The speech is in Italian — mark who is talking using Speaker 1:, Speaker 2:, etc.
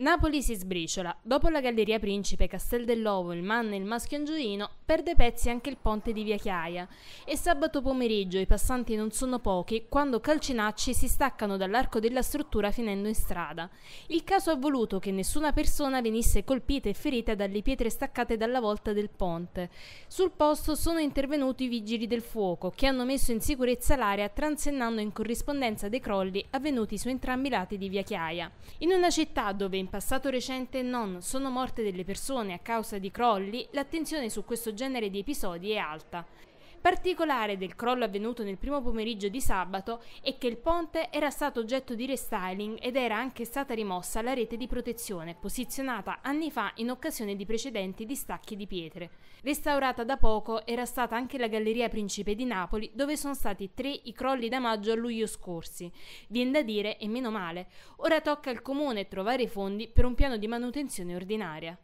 Speaker 1: Napoli si sbriciola. Dopo la Galleria Principe, Castel dell'Ovo, il Mann e il Maschio Angioino, perde pezzi anche il ponte di Via Chiaia. E sabato pomeriggio i passanti non sono pochi quando calcinacci si staccano dall'arco della struttura finendo in strada. Il caso ha voluto che nessuna persona venisse colpita e ferita dalle pietre staccate dalla volta del ponte. Sul posto sono intervenuti i vigili del fuoco, che hanno messo in sicurezza l'area transennando in corrispondenza dei crolli avvenuti su entrambi i lati di Via Chiaia. In una città dove in in passato recente non sono morte delle persone a causa di crolli, l'attenzione su questo genere di episodi è alta. Particolare del crollo avvenuto nel primo pomeriggio di sabato è che il ponte era stato oggetto di restyling ed era anche stata rimossa la rete di protezione posizionata anni fa in occasione di precedenti distacchi di pietre. Restaurata da poco era stata anche la Galleria Principe di Napoli dove sono stati tre i crolli da maggio a luglio scorsi. Viene da dire e meno male. Ora tocca al comune trovare i fondi per un piano di manutenzione ordinaria.